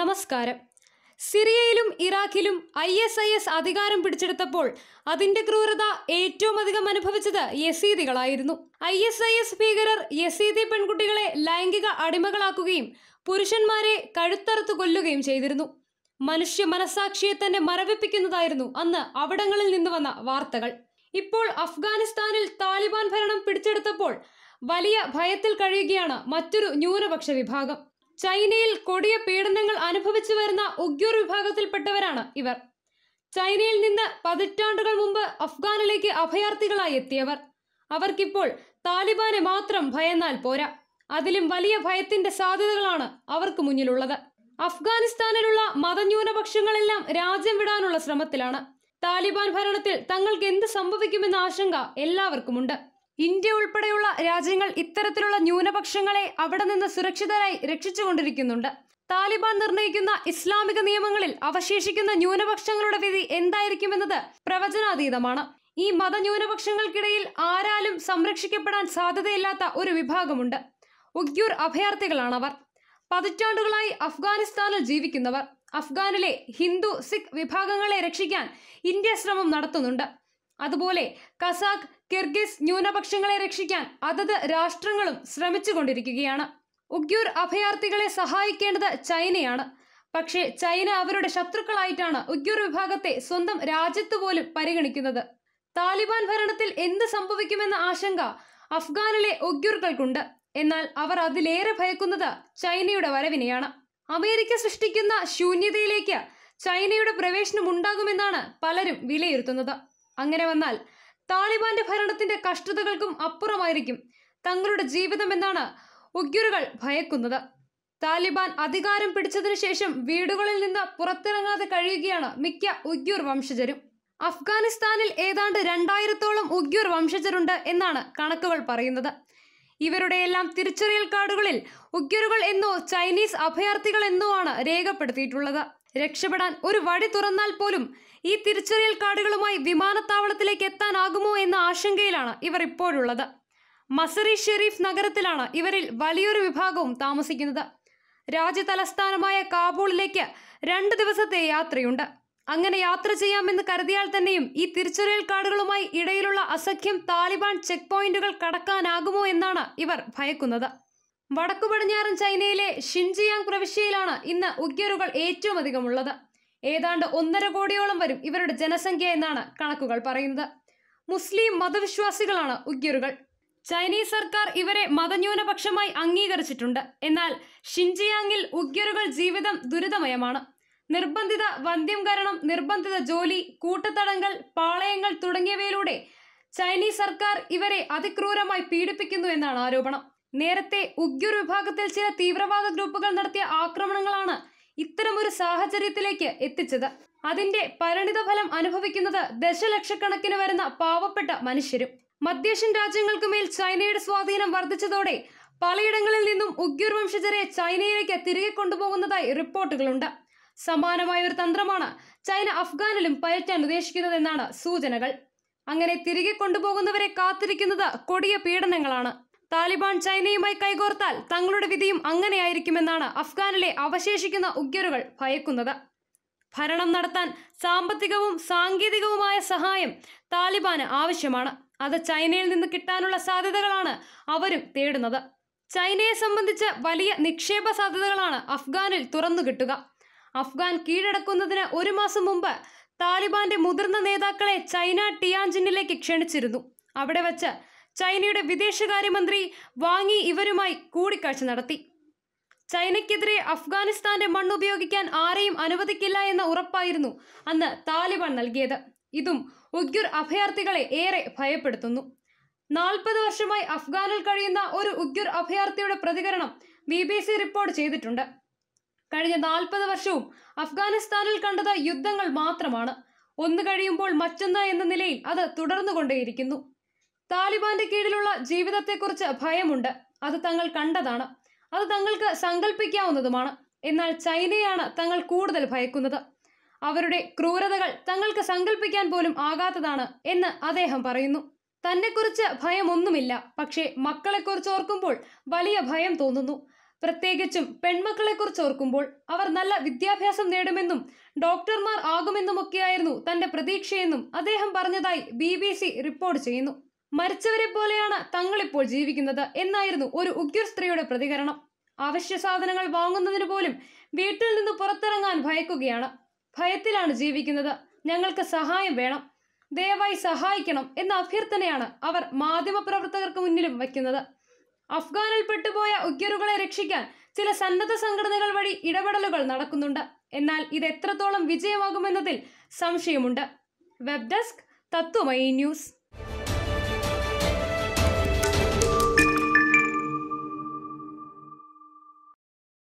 നമസ്കാരം സിറിയയിലും ഇറാഖിലും ഐ എസ് ഐ എസ് അധികാരം പിടിച്ചെടുത്തപ്പോൾ അതിന്റെ ക്രൂരത ഏറ്റവും അധികം അനുഭവിച്ചത് യസീദികളായിരുന്നു ഐ എസ് ഐ എസ് ഭീകരർ യസീദി പെൺകുട്ടികളെ ലൈംഗിക അടിമകളാക്കുകയും പുരുഷന്മാരെ കഴുത്തറുത്തു കൊല്ലുകയും ചെയ്തിരുന്നു മനുഷ്യ മനസാക്ഷിയെ തന്നെ മരവിപ്പിക്കുന്നതായിരുന്നു അന്ന് അവിടങ്ങളിൽ നിന്ന് വന്ന വാർത്തകൾ ഇപ്പോൾ അഫ്ഗാനിസ്ഥാനിൽ താലിബാൻ ഭരണം പിടിച്ചെടുത്തപ്പോൾ വലിയ ഭയത്തിൽ കഴിയുകയാണ് മറ്റൊരു ന്യൂനപക്ഷ വിഭാഗം ചൈനയിൽ കൊടിയ പീഡനങ്ങൾ അനുഭവിച്ചു വരുന്ന ഉഗ്യൂർ വിഭാഗത്തിൽപ്പെട്ടവരാണ് ഇവർ ചൈനയിൽ നിന്ന് പതിറ്റാണ്ടുകൾ മുമ്പ് അഫ്ഗാനിലേക്ക് അഭയാർത്ഥികളായി എത്തിയവർ അവർക്കിപ്പോൾ താലിബാനെ മാത്രം ഭയന്നാൽ പോരാ അതിലും വലിയ ഭയത്തിന്റെ സാധ്യതകളാണ് അവർക്ക് മുന്നിലുള്ളത് അഫ്ഗാനിസ്ഥാനിലുള്ള മതന്യൂനപക്ഷങ്ങളെല്ലാം രാജ്യം വിടാനുള്ള ശ്രമത്തിലാണ് താലിബാൻ ഭരണത്തിൽ തങ്ങൾക്ക് എന്ത് സംഭവിക്കുമെന്ന ആശങ്ക എല്ലാവർക്കുമുണ്ട് ഇന്ത്യ ഉൾപ്പെടെയുള്ള രാജ്യങ്ങൾ ഇത്തരത്തിലുള്ള ന്യൂനപക്ഷങ്ങളെ അവിടെ നിന്ന് സുരക്ഷിതരായി രക്ഷിച്ചുകൊണ്ടിരിക്കുന്നുണ്ട് താലിബാൻ നിർണയിക്കുന്ന ഇസ്ലാമിക നിയമങ്ങളിൽ അവശേഷിക്കുന്ന ന്യൂനപക്ഷങ്ങളുടെ വിധി എന്തായിരിക്കുമെന്നത് പ്രവചനാതീതമാണ് ഈ മതന്യൂനപക്ഷങ്ങൾക്കിടയിൽ ആരാലും സംരക്ഷിക്കപ്പെടാൻ സാധ്യതയില്ലാത്ത ഒരു വിഭാഗമുണ്ട് ഉഗ്യൂർ അഭയാർത്ഥികളാണവർ പതിറ്റാണ്ടുകളായി അഫ്ഗാനിസ്ഥാനിൽ ജീവിക്കുന്നവർ അഫ്ഗാനിലെ ഹിന്ദു സിഖ് വിഭാഗങ്ങളെ രക്ഷിക്കാൻ ഇന്ത്യ ശ്രമം നടത്തുന്നുണ്ട് അതുപോലെ കസാഖ് കിർഗിസ് ന്യൂനപക്ഷങ്ങളെ രക്ഷിക്കാൻ അതത് രാഷ്ട്രങ്ങളും ശ്രമിച്ചു കൊണ്ടിരിക്കുകയാണ് ഉഗ്യൂർ അഭയാർത്ഥികളെ സഹായിക്കേണ്ടത് ചൈനയാണ് പക്ഷേ ചൈന അവരുടെ ശത്രുക്കളായിട്ടാണ് ഉഗ്യൂർ വിഭാഗത്തെ സ്വന്തം രാജ്യത്ത് പോലും പരിഗണിക്കുന്നത് താലിബാൻ ഭരണത്തിൽ എന്ത് സംഭവിക്കുമെന്ന ആശങ്ക അഫ്ഗാനിലെ ഉഗ്യൂർക്കൾക്കുണ്ട് എന്നാൽ അവർ അതിലേറെ ഭയക്കുന്നത് ചൈനയുടെ വരവിനെയാണ് അമേരിക്ക സൃഷ്ടിക്കുന്ന ശൂന്യതയിലേക്ക് ചൈനയുടെ പ്രവേശനം ഉണ്ടാകുമെന്നാണ് പലരും വിലയിരുത്തുന്നത് അങ്ങനെ വന്നാൽ താലിബാന്റെ ഭരണത്തിന്റെ കഷ്ടതകൾക്കും അപ്പുറമായിരിക്കും തങ്ങളുടെ ജീവിതമെന്നാണ് ഉഗ്രുകൾ ഭയക്കുന്നത് താലിബാൻ അധികാരം പിടിച്ചതിനു ശേഷം വീടുകളിൽ നിന്ന് പുറത്തിറങ്ങാതെ കഴിയുകയാണ് മിക്ക ഉഗ്യൂർ വംശജരും അഫ്ഗാനിസ്ഥാനിൽ ഏതാണ്ട് രണ്ടായിരത്തോളം ഉഗ്യൂർ വംശജരുണ്ട് എന്നാണ് കണക്കുകൾ പറയുന്നത് ഇവരുടെ എല്ലാം തിരിച്ചറിയൽ കാർഡുകളിൽ ഉഗ്യൂറുകൾ എന്നോ ചൈനീസ് അഭയാർത്ഥികൾ എന്നോ ആണ് രേഖപ്പെടുത്തിയിട്ടുള്ളത് രക്ഷപ്പെടാൻ ഒരു വഴി തുറന്നാൽ പോലും ഈ തിരിച്ചറിയൽ കാർഡുകളുമായി വിമാനത്താവളത്തിലേക്ക് എത്താനാകുമോ എന്ന ആശങ്കയിലാണ് ഇവർ ഇപ്പോഴുള്ളത് മസറി ഷെരീഫ് നഗരത്തിലാണ് ഇവരിൽ വലിയൊരു വിഭാഗവും താമസിക്കുന്നത് രാജ്യ തലസ്ഥാനമായ കാബൂളിലേക്ക് രണ്ട് ദിവസത്തെ യാത്രയുണ്ട് അങ്ങനെ യാത്ര ചെയ്യാമെന്ന് കരുതിയാൽ തന്നെയും ഈ തിരിച്ചറിയൽ കാർഡുകളുമായി ഇടയിലുള്ള അസഖ്യം താലിബാൻ ചെക്ക് പോയിന്റുകൾ കടക്കാനാകുമോ എന്നാണ് ഇവർ ഭയക്കുന്നത് വടക്കു പടിഞ്ഞാറൻ ചൈനയിലെ ഷിൻജിയാങ് പ്രവിശ്യയിലാണ് ഇന്ന് ഉഗ്യറുകൾ ഏറ്റവും അധികമുള്ളത് ഏതാണ്ട് ഒന്നര കോടിയോളം വരും ഇവരുടെ ജനസംഖ്യ എന്നാണ് കണക്കുകൾ പറയുന്നത് മുസ്ലിം മതവിശ്വാസികളാണ് ഉഗ്യറുകൾ ചൈനീസ് സർക്കാർ ഇവരെ മതന്യൂനപക്ഷമായി അംഗീകരിച്ചിട്ടുണ്ട് എന്നാൽ ഷിൻജിയാങ്ങിൽ ഉഗ്യറുകൾ ജീവിതം ദുരിതമയമാണ് നിർബന്ധിത വന്ധ്യം കാരണം നിർബന്ധിത ജോലി കൂട്ടത്തടങ്ങൾ പാളയങ്ങൾ തുടങ്ങിയവയിലൂടെ ചൈനീസ് സർക്കാർ ഇവരെ അതിക്രൂരമായി പീഡിപ്പിക്കുന്നു എന്നാണ് ആരോപണം നേരത്തെ ഉഗ്യുർ വിഭാഗത്തിൽ ചില തീവ്രവാദ ഗ്രൂപ്പുകൾ നടത്തിയ ആക്രമണങ്ങളാണ് ഇത്തരമൊരു സാഹചര്യത്തിലേക്ക് എത്തിച്ചത് അതിന്റെ പരിണിതഫലം അനുഭവിക്കുന്നത് ദശലക്ഷക്കണക്കിന് വരുന്ന പാവപ്പെട്ട മനുഷ്യരും മധ്യേഷ്യൻ രാജ്യങ്ങൾക്കു മേൽ ചൈനയുടെ സ്വാധീനം വർദ്ധിച്ചതോടെ പലയിടങ്ങളിൽ നിന്നും ഉഗ്യുർ വംശജരെ ചൈനയിലേക്ക് തിരികെ കൊണ്ടുപോകുന്നതായി റിപ്പോർട്ടുകളുണ്ട് സമാനമായ ഒരു തന്ത്രമാണ് ചൈന അഫ്ഗാനിലും പയറ്റാൻ ഉദ്ദേശിക്കുന്നതെന്നാണ് സൂചനകൾ അങ്ങനെ തിരികെ കൊണ്ടുപോകുന്നവരെ കാത്തിരിക്കുന്നത് കൊടിയ പീഡനങ്ങളാണ് താലിബാൻ ചൈനയുമായി കൈകോർത്താൽ തങ്ങളുടെ വിധിയും അങ്ങനെയായിരിക്കുമെന്നാണ് അഫ്ഗാനിലെ അവശേഷിക്കുന്ന ഉഗ്രരുകൾ ഭയക്കുന്നത് ഭരണം നടത്താൻ സാമ്പത്തികവും സാങ്കേതികവുമായ സഹായം താലിബാന് ആവശ്യമാണ് അത് ചൈനയിൽ നിന്ന് കിട്ടാനുള്ള സാധ്യതകളാണ് അവരും തേടുന്നത് ചൈനയെ സംബന്ധിച്ച് വലിയ നിക്ഷേപ സാധ്യതകളാണ് അഫ്ഗാനിൽ തുറന്നു കിട്ടുക അഫ്ഗാൻ കീഴടക്കുന്നതിന് ഒരു മാസം മുമ്പ് താലിബാന്റെ മുതിർന്ന നേതാക്കളെ ചൈന ടിയാഞ്ചിനിലേക്ക് ക്ഷണിച്ചിരുന്നു അവിടെ വച്ച് ചൈനയുടെ വിദേശകാര്യമന്ത്രി വാങ്ങി ഇവരുമായി കൂടിക്കാഴ്ച നടത്തി ചൈനയ്ക്കെതിരെ അഫ്ഗാനിസ്ഥാന്റെ മണ്ണ് ഉപയോഗിക്കാൻ ആരെയും അനുവദിക്കില്ല എന്ന ഉറപ്പായിരുന്നു അന്ന് താലിബാൻ നൽകിയത് ഇതും ഉഗ്യുർ അഭയാർത്ഥികളെ ഏറെ ഭയപ്പെടുത്തുന്നു നാൽപ്പത് വർഷമായി അഫ്ഗാനിൽ കഴിയുന്ന ഒരു ഉഗ്യുർ അഭയാർത്ഥിയുടെ പ്രതികരണം ബി ബി സി റിപ്പോർട്ട് ചെയ്തിട്ടുണ്ട് കഴിഞ്ഞ നാൽപ്പത് വർഷവും അഫ്ഗാനിസ്ഥാനിൽ കണ്ടത് യുദ്ധങ്ങൾ മാത്രമാണ് ഒന്ന് കഴിയുമ്പോൾ മറ്റൊന്ന് എന്ന നിലയിൽ അത് തുടർന്നുകൊണ്ടേയിരിക്കുന്നു താലിബാന്റെ കീഴിലുള്ള ജീവിതത്തെക്കുറിച്ച് ഭയമുണ്ട് അത് തങ്ങൾ കണ്ടതാണ് അത് തങ്ങൾക്ക് സങ്കല്പിക്കാവുന്നതുമാണ് എന്നാൽ ചൈനയാണ് തങ്ങൾ കൂടുതൽ ഭയക്കുന്നത് അവരുടെ ക്രൂരതകൾ തങ്ങൾക്ക് സങ്കല്പിക്കാൻ പോലും ആകാത്തതാണ് എന്ന് അദ്ദേഹം പറയുന്നു തന്നെക്കുറിച്ച് ഭയമൊന്നുമില്ല പക്ഷേ മക്കളെക്കുറിച്ച് ഓർക്കുമ്പോൾ വലിയ ഭയം തോന്നുന്നു പ്രത്യേകിച്ചും പെൺമക്കളെക്കുറിച്ച് ഓർക്കുമ്പോൾ അവർ നല്ല വിദ്യാഭ്യാസം നേടുമെന്നും ഡോക്ടർമാർ ആകുമെന്നുമൊക്കെയായിരുന്നു തന്റെ പ്രതീക്ഷയെന്നും അദ്ദേഹം പറഞ്ഞതായി ബി റിപ്പോർട്ട് ചെയ്യുന്നു മരിച്ചവരെ പോലെയാണ് തങ്ങളിപ്പോൾ ജീവിക്കുന്നത് എന്നായിരുന്നു ഒരു ഉഗ്ര സ്ത്രീയുടെ പ്രതികരണം അവശ്യ സാധനങ്ങൾ വാങ്ങുന്നതിന് പോലും വീട്ടിൽ നിന്ന് പുറത്തിറങ്ങാൻ ഭയക്കുകയാണ് ഭയത്തിലാണ് ജീവിക്കുന്നത് ഞങ്ങൾക്ക് സഹായം വേണം ദയവായി സഹായിക്കണം എന്ന അഭ്യർത്ഥനയാണ് അവർ മാധ്യമപ്രവർത്തകർക്ക് മുന്നിലും വയ്ക്കുന്നത് അഫ്ഗാനിൽ പെട്ടുപോയ ഉഗ്രരുകളെ രക്ഷിക്കാൻ ചില സന്നദ്ധ സംഘടനകൾ വഴി ഇടപെടലുകൾ നടക്കുന്നുണ്ട് എന്നാൽ ഇത് എത്രത്തോളം വിജയമാകുമെന്നതിൽ സംശയമുണ്ട് വെബ് ഡെസ്ക് തത്വമൈ ന്യൂസ്